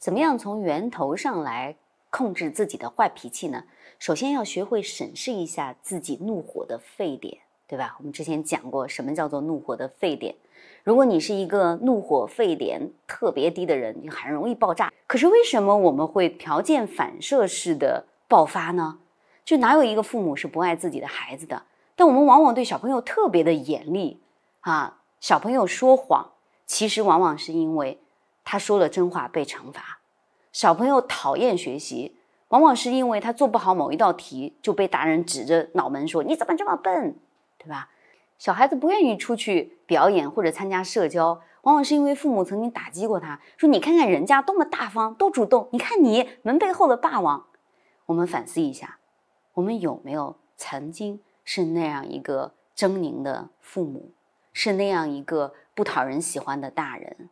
怎么样从源头上来控制自己的坏脾气呢？首先要学会审视一下自己怒火的沸点，对吧？我们之前讲过，什么叫做怒火的沸点？如果你是一个怒火沸点特别低的人，你很容易爆炸。可是为什么我们会条件反射式的爆发呢？就哪有一个父母是不爱自己的孩子的？但我们往往对小朋友特别的严厉啊！小朋友说谎，其实往往是因为。他说了真话被惩罚，小朋友讨厌学习，往往是因为他做不好某一道题就被大人指着脑门说：“你怎么这么笨？”对吧？小孩子不愿意出去表演或者参加社交，往往是因为父母曾经打击过他，说：“你看看人家多么大方，多主动，你看你门背后的霸王。”我们反思一下，我们有没有曾经是那样一个狰狞的父母，是那样一个不讨人喜欢的大人？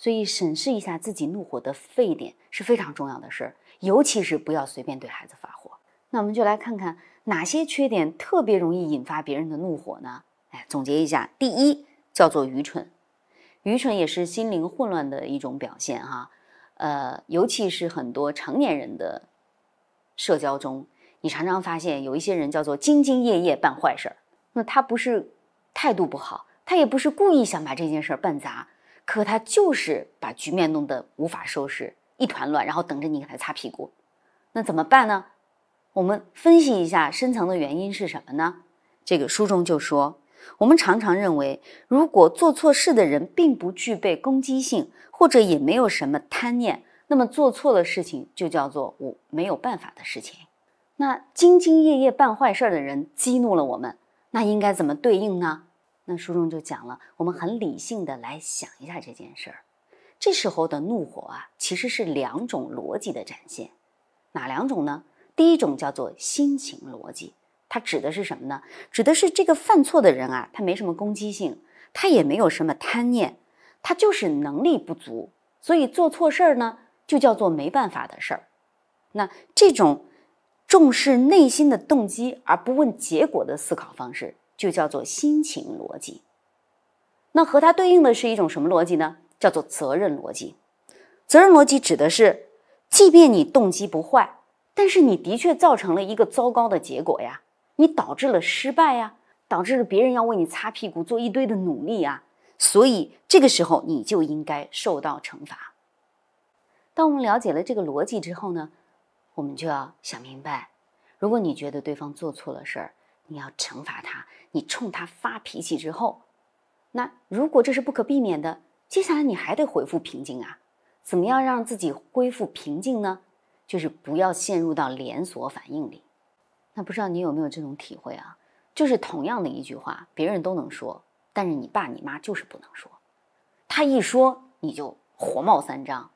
所以，审视一下自己怒火的沸点是非常重要的事儿，尤其是不要随便对孩子发火。那我们就来看看哪些缺点特别容易引发别人的怒火呢？哎，总结一下，第一叫做愚蠢，愚蠢也是心灵混乱的一种表现哈。呃，尤其是很多成年人的社交中，你常常发现有一些人叫做兢兢业业办坏事儿，那他不是态度不好，他也不是故意想把这件事儿办砸。可他就是把局面弄得无法收拾，一团乱，然后等着你给他擦屁股，那怎么办呢？我们分析一下深层的原因是什么呢？这个书中就说，我们常常认为，如果做错事的人并不具备攻击性，或者也没有什么贪念，那么做错了事情就叫做我没有办法的事情。那兢兢业业办坏事儿的人激怒了我们，那应该怎么对应呢？那书中就讲了，我们很理性的来想一下这件事儿，这时候的怒火啊，其实是两种逻辑的展现，哪两种呢？第一种叫做心情逻辑，它指的是什么呢？指的是这个犯错的人啊，他没什么攻击性，他也没有什么贪念，他就是能力不足，所以做错事儿呢，就叫做没办法的事儿。那这种重视内心的动机而不问结果的思考方式。就叫做心情逻辑，那和它对应的是一种什么逻辑呢？叫做责任逻辑。责任逻辑指的是，即便你动机不坏，但是你的确造成了一个糟糕的结果呀，你导致了失败呀，导致了别人要为你擦屁股做一堆的努力呀，所以这个时候你就应该受到惩罚。当我们了解了这个逻辑之后呢，我们就要想明白，如果你觉得对方做错了事儿。你要惩罚他，你冲他发脾气之后，那如果这是不可避免的，接下来你还得恢复平静啊？怎么样让自己恢复平静呢？就是不要陷入到连锁反应里。那不知道你有没有这种体会啊？就是同样的一句话，别人都能说，但是你爸你妈就是不能说，他一说你就火冒三丈，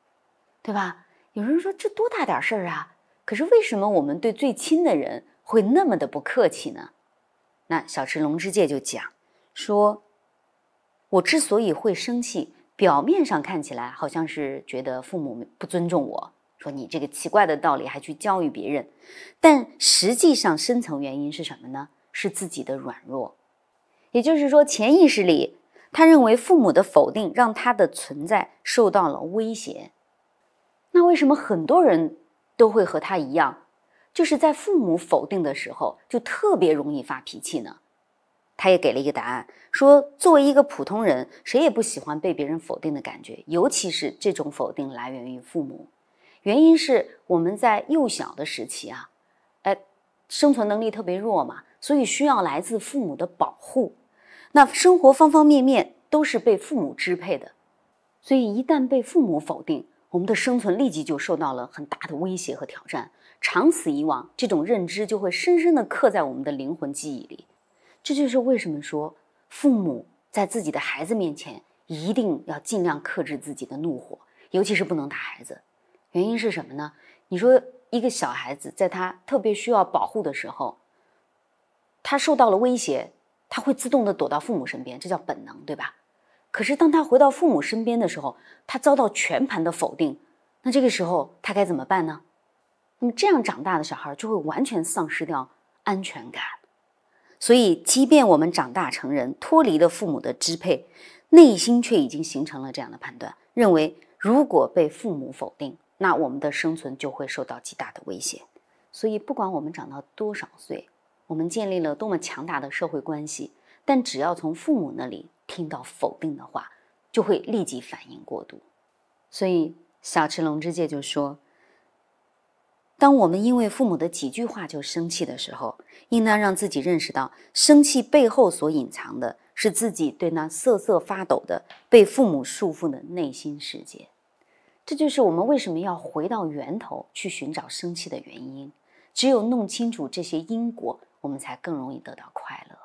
对吧？有人说这多大点事儿啊？可是为什么我们对最亲的人会那么的不客气呢？那小池龙之介就讲说，我之所以会生气，表面上看起来好像是觉得父母不尊重我，说你这个奇怪的道理还去教育别人，但实际上深层原因是什么呢？是自己的软弱，也就是说，潜意识里他认为父母的否定让他的存在受到了威胁。那为什么很多人都会和他一样？就是在父母否定的时候，就特别容易发脾气呢。他也给了一个答案，说作为一个普通人，谁也不喜欢被别人否定的感觉，尤其是这种否定来源于父母。原因是我们在幼小的时期啊，哎，生存能力特别弱嘛，所以需要来自父母的保护。那生活方方面面都是被父母支配的，所以一旦被父母否定。我们的生存立即就受到了很大的威胁和挑战，长此以往，这种认知就会深深地刻在我们的灵魂记忆里。这就是为什么说，父母在自己的孩子面前一定要尽量克制自己的怒火，尤其是不能打孩子。原因是什么呢？你说一个小孩子在他特别需要保护的时候，他受到了威胁，他会自动地躲到父母身边，这叫本能，对吧？可是，当他回到父母身边的时候，他遭到全盘的否定。那这个时候，他该怎么办呢？那么这样长大的小孩就会完全丧失掉安全感。所以，即便我们长大成人，脱离了父母的支配，内心却已经形成了这样的判断：认为如果被父母否定，那我们的生存就会受到极大的威胁。所以，不管我们长到多少岁，我们建立了多么强大的社会关系。但只要从父母那里听到否定的话，就会立即反应过度。所以小池龙之介就说：“当我们因为父母的几句话就生气的时候，应当让自己认识到，生气背后所隐藏的是自己对那瑟瑟发抖的被父母束缚的内心世界。这就是我们为什么要回到源头去寻找生气的原因。只有弄清楚这些因果，我们才更容易得到快乐。”